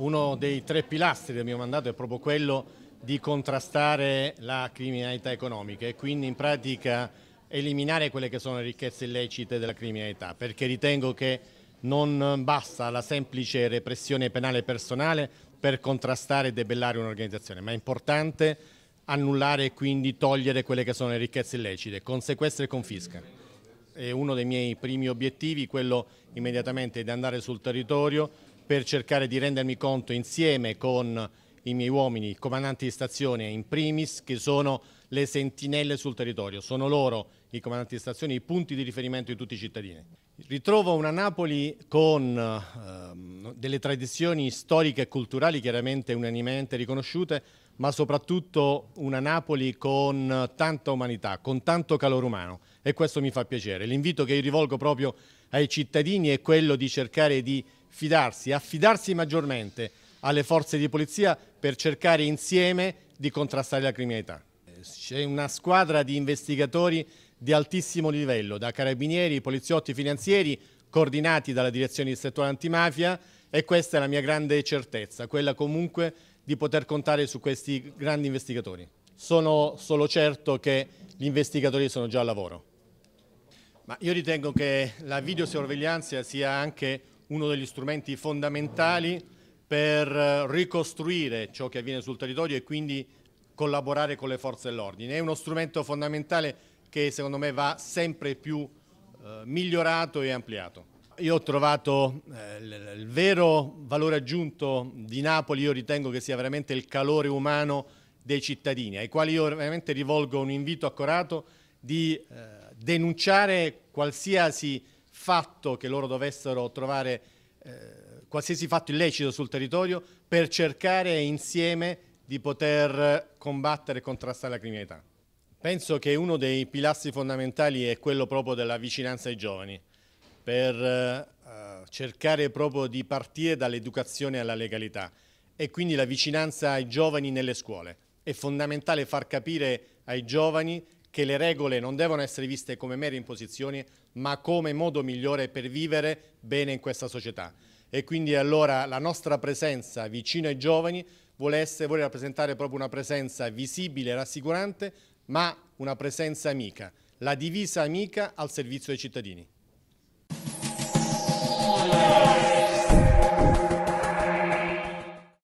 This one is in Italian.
Uno dei tre pilastri del mio mandato è proprio quello di contrastare la criminalità economica e quindi in pratica eliminare quelle che sono le ricchezze illecite della criminalità, perché ritengo che non basta la semplice repressione penale personale per contrastare e debellare un'organizzazione, ma è importante annullare e quindi togliere quelle che sono le ricchezze illecite, con sequestro e confisca. È uno dei miei primi obiettivi, quello immediatamente di andare sul territorio, per cercare di rendermi conto insieme con i miei uomini, i comandanti di stazione in primis, che sono le sentinelle sul territorio. Sono loro, i comandanti di stazione, i punti di riferimento di tutti i cittadini. Ritrovo una Napoli con ehm, delle tradizioni storiche e culturali chiaramente unanimemente riconosciute, ma soprattutto una Napoli con tanta umanità, con tanto calore umano e questo mi fa piacere. L'invito che io rivolgo proprio ai cittadini è quello di cercare di fidarsi, affidarsi maggiormente alle forze di polizia per cercare insieme di contrastare la criminalità. C'è una squadra di investigatori di altissimo livello, da carabinieri, poliziotti, finanzieri, coordinati dalla direzione di settore antimafia e questa è la mia grande certezza, quella comunque di poter contare su questi grandi investigatori. Sono solo certo che gli investigatori sono già al lavoro. Ma io ritengo che la videosorveglianza sia anche uno degli strumenti fondamentali per eh, ricostruire ciò che avviene sul territorio e quindi collaborare con le forze dell'ordine. È uno strumento fondamentale che secondo me va sempre più eh, migliorato e ampliato. Io ho trovato eh, il vero valore aggiunto di Napoli, io ritengo che sia veramente il calore umano dei cittadini, ai quali io veramente rivolgo un invito accorato di eh, denunciare qualsiasi fatto che loro dovessero trovare eh, qualsiasi fatto illecito sul territorio per cercare insieme di poter combattere e contrastare la criminalità. Penso che uno dei pilastri fondamentali è quello proprio della vicinanza ai giovani, per eh, eh cercare proprio di partire dall'educazione alla legalità e quindi la vicinanza ai giovani nelle scuole. È fondamentale far capire ai giovani che le regole non devono essere viste come mere imposizioni, ma come modo migliore per vivere bene in questa società. E quindi allora la nostra presenza vicino ai giovani vuole, essere, vuole rappresentare proprio una presenza visibile e rassicurante, ma una presenza amica, la divisa amica al servizio dei cittadini.